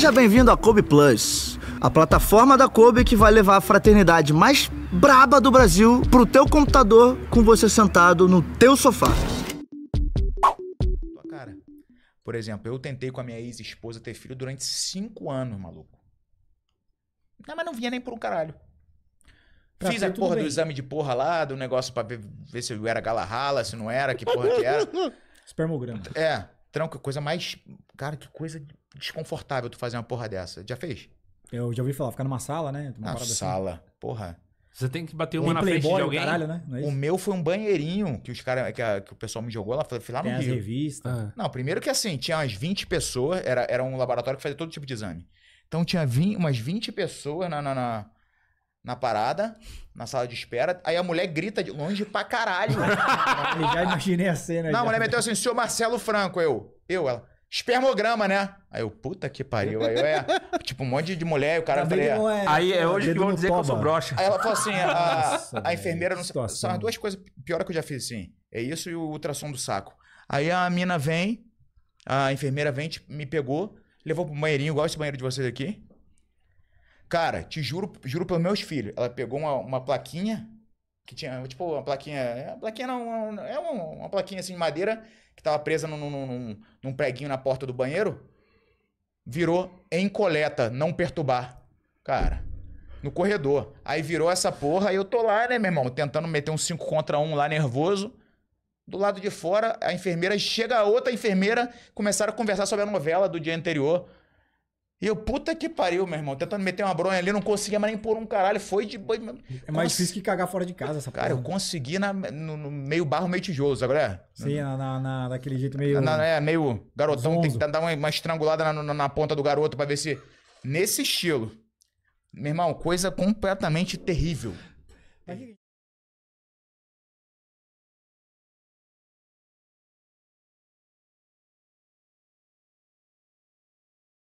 Seja bem-vindo à Kobe Plus, a plataforma da Kobe que vai levar a fraternidade mais braba do Brasil pro teu computador com você sentado no teu sofá. Cara, por exemplo, eu tentei com a minha ex-esposa ter filho durante cinco anos, maluco. Não, mas não vinha nem por um caralho. Pra Fiz a porra do exame de porra lá, do negócio pra ver, ver se eu era galarrala, se não era, que porra que era. Espermograma. É, tranca, coisa mais. Cara, que coisa. De desconfortável tu fazer uma porra dessa. Já fez? Eu já ouvi falar, ficar numa sala, né? Uma Na assim. sala, assim. porra. Você tem que bater uma na Playboy, frente de alguém. Caralho, né? é o meu foi um banheirinho que os cara, que, a, que o pessoal me jogou lá, fui lá no tem Rio. revista. revistas. Ah. Não, primeiro que assim, tinha umas 20 pessoas, era, era um laboratório que fazia todo tipo de exame. Então tinha 20, umas 20 pessoas na, na, na, na, parada, na sala de espera. Aí a mulher grita de longe pra caralho. eu já imaginei a cena. Não, já. a mulher meteu assim, senhor Marcelo Franco, eu. Eu, ela. Espermograma, né? Aí eu, puta que pariu. Aí eu, é, tipo, um monte de mulher, e o cara falei, é, é né? Aí é hoje que vão dizer que eu sou broxa. Aí ela falou assim, a, Nossa, a enfermeira, não sei, são as duas coisas piores que eu já fiz, assim. É isso e o ultrassom do saco. Aí a mina vem, a enfermeira vem, tipo, me pegou, levou pro banheirinho, igual esse banheiro de vocês aqui. Cara, te juro, juro pelos meus filhos. Ela pegou uma, uma plaquinha que tinha, tipo, uma plaquinha. Uma é, plaquinha não, é uma, uma, plaquinha assim de madeira que tava presa num, num, num preguinho na porta do banheiro. Virou em coleta, não perturbar. Cara no corredor. Aí virou essa porra, aí eu tô lá, né, meu irmão, tentando meter um 5 contra 1 um lá nervoso. Do lado de fora, a enfermeira chega a outra enfermeira, começaram a conversar sobre a novela do dia anterior. E eu, puta que pariu, meu irmão, tentando meter uma bronha ali, não conseguia mais nem pôr um caralho, foi de... É mais difícil que cagar fora de casa essa Cara, porra. eu consegui na, no, no, meio barro, meio tijoso, agora é? Sim, na, na, na, daquele jeito meio... Na, é, meio garotão, Zonzo. tem que dar uma, uma estrangulada na, na, ponta do garoto pra ver se... Nesse estilo. Meu irmão, coisa completamente terrível.